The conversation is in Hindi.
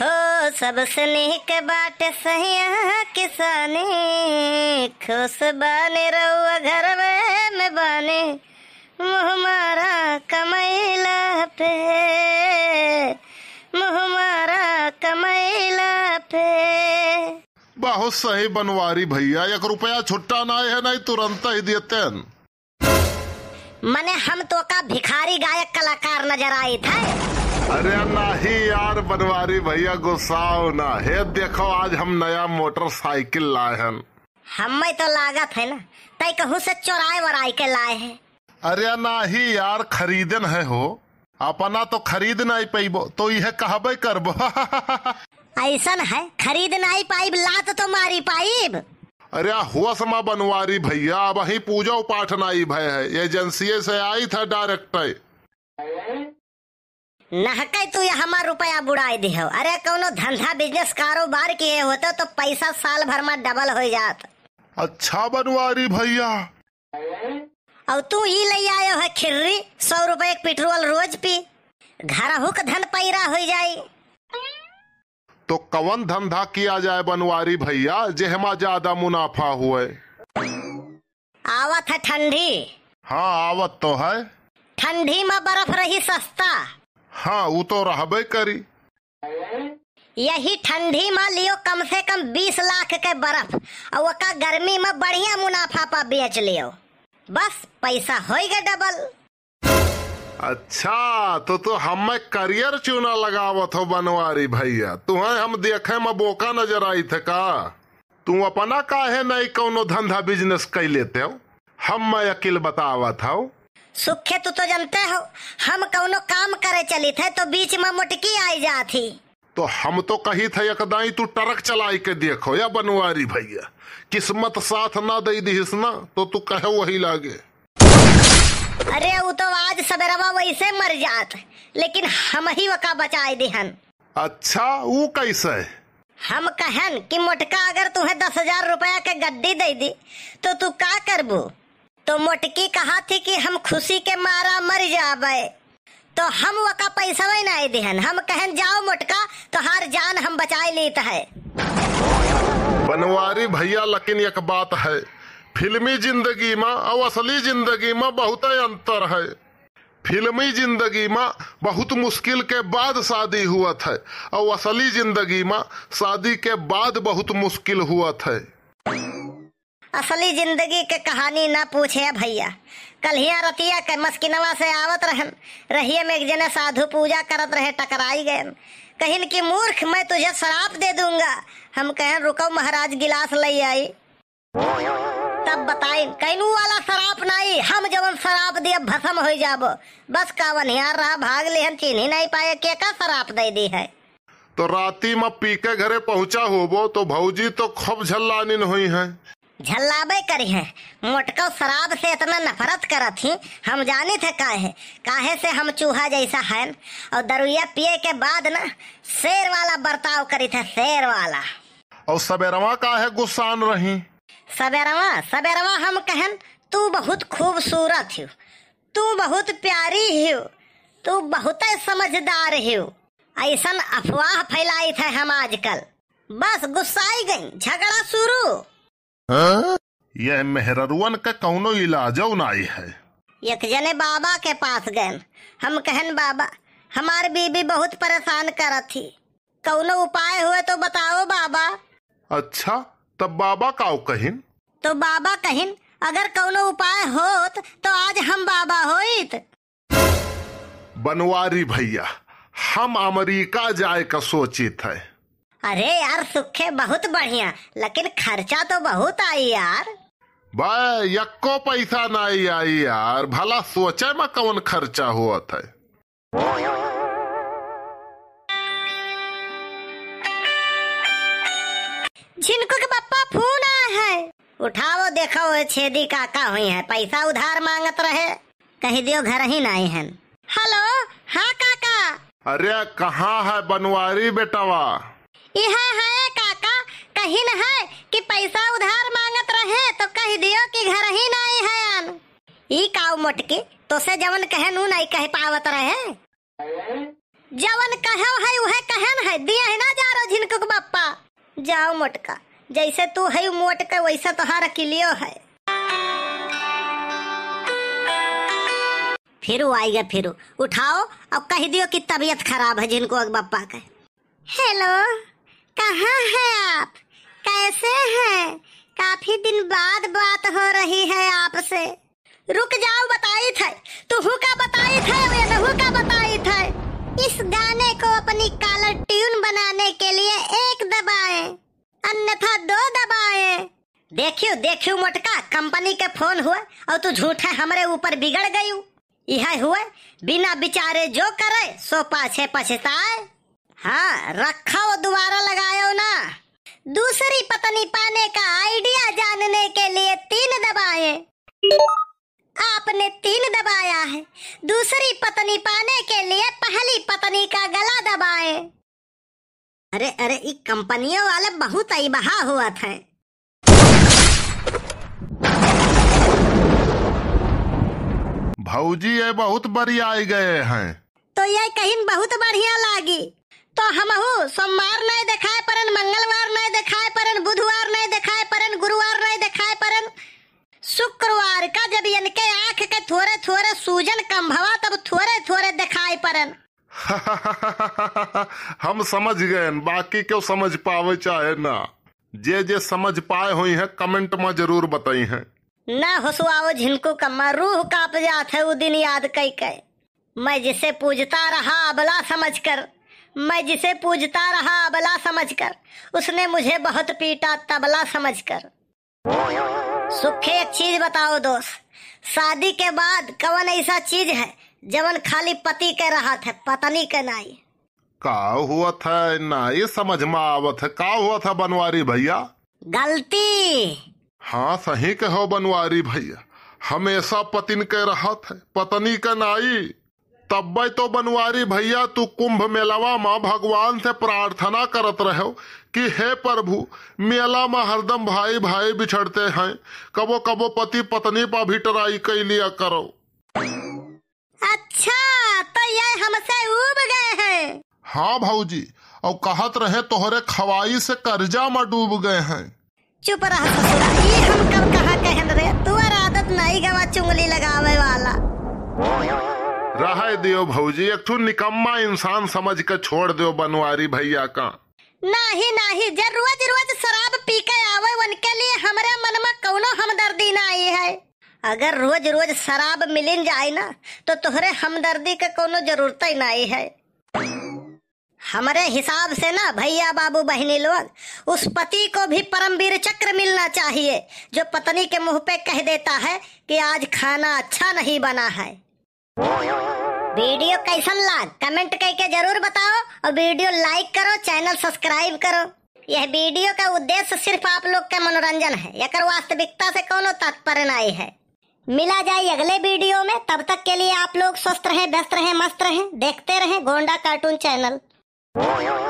हो सबसे निक बाट सही किसानी खुश बने रउआ घर में बने मुँह मारा कमैला पे मुँह मारा कमैला पे बहुत सही बनवारी भैया एक रुपया छुट्टा ना है नहीं तुरंत ही देते मने हम तो का भिखारी गायक कलाकार नजर आई था अरे ना ही यार बनवारी भैया गुस्सा ना हे देखो आज हम नया मोटरसाइकिल लाए हैं हमें तो लागत है ना तय कहू से चोराए वराय के लाए हैं अरे ही यार खरीदन है हो अपना तो खरीद नहीं पाईबो तो यह कहबे करबो ऐसा है खरीद नहीं पाइब लात तो मारी पाइब अरे हुआ समा बनवारी भैया अब ही पूजा पाठ नहीं भय है एजेंसी से आई था डायरेक्टर नहके तू हमार रुपया बुराई दी हो अरे कोनो धंधा बिजनेस कारोबार किए होते तो पैसा साल भर में डबल हो जात अच्छा बनवारी भैया और तू ई ले आयो है खिर्री सौ रुपए पेट्रोल रोज पी घर हुक धन पैरा हो जाई तो कवन धंधा किया जाए बनवारी भैया जेहमा ज्यादा मुनाफा हुए आवत है ठंडी हाँ आवत तो है ठंडी में बर्फ रही सस्ता हाँ वो तो रहबे करी यही ठंडी में लियो कम से कम बीस लाख के बर्फ और का गर्मी में बढ़िया मुनाफा पा बेच लियो बस पैसा हो गए डबल अच्छा तो तो हमें करियर चुना लगावत हो बनवारी भैया तुम्हें हम देखे में बोका नजर आई थे का तू अपना काहे नहीं कोनो धंधा बिजनेस कर लेते हो हम मैं अकेले बतावा था सुखे तू तो जानते हो हम कौनो काम करे चली थे तो बीच में मुटकी आई जा थी तो हम तो कही थे एकदाई तू टरक चलाई के देखो या बनवारी भैया किस्मत साथ ना दे दी ना तो तू कहे वही लागे अरे वो तो आज सबेरवा वैसे मर जात लेकिन हम ही वका बचाए दिहन अच्छा वो कैसे हम कहन कि मोटका अगर तुम्हें दस हजार रुपया के गद्दी दे दी तो तू का करबू तो मोटकी कहा थी कि हम खुशी के मारा मर जाबे तो हम वका पैसा वही ना देहन हम कहन जाओ मोटका तो हर जान हम बचाए लेता है बनवारी भैया लेकिन एक बात है फिल्मी जिंदगी में और असली जिंदगी में बहुत अंतर है फिल्मी जिंदगी में बहुत मुश्किल के बाद शादी हुआ था और असली जिंदगी में शादी के बाद बहुत मुश्किल हुआ था असली जिंदगी के कहानी ना पूछे भैया ही रतिया के मस्किनवा से आवत रहन रहिए में एक जने साधु पूजा करत रहे टकराई गए कहिन कि मूर्ख मैं तुझे शराब दे दूंगा हम कहें रुको महाराज गिलास ले आई तब बताए कहन वाला शराब नहीं हम जवन शराब दिए भसम हो जाब बस कावन यार रहा भाग चीन ही नहीं पाए के का शराब दे दी है तो राती में पी के घरे पहुंचा होबो तो भौजी तो खूब झल्लानिन हुई है झल्लाबे करी है मोटको शराब से इतना नफरत कर थी हम जानी थे काहे काहे से हम चूहा जैसा है और दरुया पिए के बाद ना शेर वाला बर्ताव करी थे शेर वाला और सबेरवा काहे गुस्सान रही सबेरवा सबेरवा हम कहन तू बहुत खूबसूरत हो तू बहुत प्यारी हो तू बहुत समझदार हो ऐसा अफवाह फैलाई थे हम आजकल बस गुस्साई गई झगड़ा शुरू हा? यह मेहरुवन का कौनो इलाज नाई है एक जने बाबा के पास गए हम कहन बाबा हमार बीबी बहुत परेशान कर थी कौनो उपाय हुए तो बताओ बाबा अच्छा तब बाबा का कहिन तो बाबा कहिन अगर कौनो उपाय हो तो आज हम बाबा हो बनवारी भैया हम अमेरिका जाए का सोचित है अरे यार सुखे बहुत बढ़िया लेकिन खर्चा तो बहुत आई यार भाई पैसा नहीं आई यार भला सोचे में कौन खर्चा हुआ था जिनको के पप्पा फोन आया है उठाओ देखो छेदी काका हुई है पैसा उधार मांगत रहे कह दियो घर ही नहीं है हेलो हाँ काका अरे कहाँ है बनवारी बेटावा यहाँ है काका कहीं न है कि पैसा उधार मांगत रहे तो कह दियो कि घर ही नहीं है आन ई काऊ मोटके तो से जवन कहे नू नहीं कह पावत रहे जवन कहे है उहे कहन है दिया है ना जा रो झिनकुक बप्पा जाओ मोटका जैसे तू है मोटका वैसा तुहार तो किलियो है फिर आएगा फिर उठाओ और कह दियो कि तबीयत खराब है जिनको अग बप्पा का हेलो कहाँ हैं आप कैसे हैं काफी दिन बाद बात हो रही है आपसे रुक जाओ बताई थे तू हुका बताई थे हुका बताई थे इस गाने को अपनी कालर ट्यून बनाने के लिए एक दबाए अन्यथा दो दबाए देखियो देखियो मोटका कंपनी के फोन हुआ और तू झूठे हमारे ऊपर बिगड़ गयी यह हुए बिना बिचारे जो करे सो पाछे पछताए हाँ रखा हो दोबारा लगाओ ना दूसरी पत्नी पाने का आइडिया जानने के लिए तीन दबाए आपने तीन दबाया है दूसरी पत्नी पाने के लिए पहली पत्नी का गला दबाए अरे अरे ये कंपनियों वाले बहुत अबहा हुआ था भाजी ये बहुत बढ़िया गए हैं तो ये कहीं बहुत बढ़िया लागी तो हम सोमवार नहीं दिखाए परन मंगलवार नहीं दिखाए परन बुधवार नहीं दिखाए परन गुरुवार नहीं दिखाए परन शुक्रवार का जब इनके आंख के थोड़े थोड़े सूजन कम भवा तब थोड़े थोड़े दिखाई परन हम समझ गए बाकी क्यों समझ पावे चाहे ना जे जे समझ पाए हुई है कमेंट में जरूर बताई है न हसुआओ जिनको कमा रूह काप जात है वो दिन याद कई कई मैं जिसे पूजता रहा अबला समझकर मैं जिसे पूजता रहा अबला समझकर उसने मुझे बहुत पीटा तबला समझकर सुखे एक चीज बताओ दोस्त शादी के बाद कवन ऐसा चीज है जवन खाली पति के रहा है पत्नी के नाई का हुआ था ना ये समझ में आवत है का हुआ था बनवारी भैया गलती हाँ सही कहो बनवारी भैया हमेशा पतिन के रहा है पत्नी के नाई तब तो बनवारी भैया तू कुंभ मेलावा माँ भगवान से प्रार्थना करत रहो कि हे प्रभु मेला में हरदम भाई भाई बिछड़ते हैं कबो कबो पति पत्नी पर भी टराई कर लिया करो अच्छा तो ये हमसे उब गए हैं हाँ भाजी और कहत रहे तोहरे खवाई से कर्जा में डूब गए हैं चुप रहा ये हम कब कहा कहन रहे तू आदत नहीं गवा चुंगली लगावे वाला रहा दियो भौजी एक ठू निकम्मा इंसान समझ के छोड़ दियो बनवारी भैया का नहीं नहीं जब रोज रोज शराब पी के आवे उनके लिए हमारे मन में कौनो हमदर्दी ना आई है अगर रोज रोज शराब मिलिन जाए ना तो तुहरे हमदर्दी का कोनो जरूरत ही ना आई है हमारे हिसाब से ना भैया बाबू बहनी लोग उस पति को भी परमवीर चक्र मिलना चाहिए जो पत्नी के मुंह पे कह देता है कि आज खाना अच्छा नहीं बना है वीडियो कैसन लाग कमेंट करके जरूर बताओ और वीडियो लाइक करो चैनल सब्सक्राइब करो यह वीडियो का उद्देश्य सिर्फ आप लोग का मनोरंजन है एक वास्तविकता से कोनो तात्पर्य नहीं है मिला जाए अगले वीडियो में तब तक के लिए आप लोग स्वस्थ रहें व्यस्त रहें मस्त रहें देखते रहें गोंडा कार्टून चैनल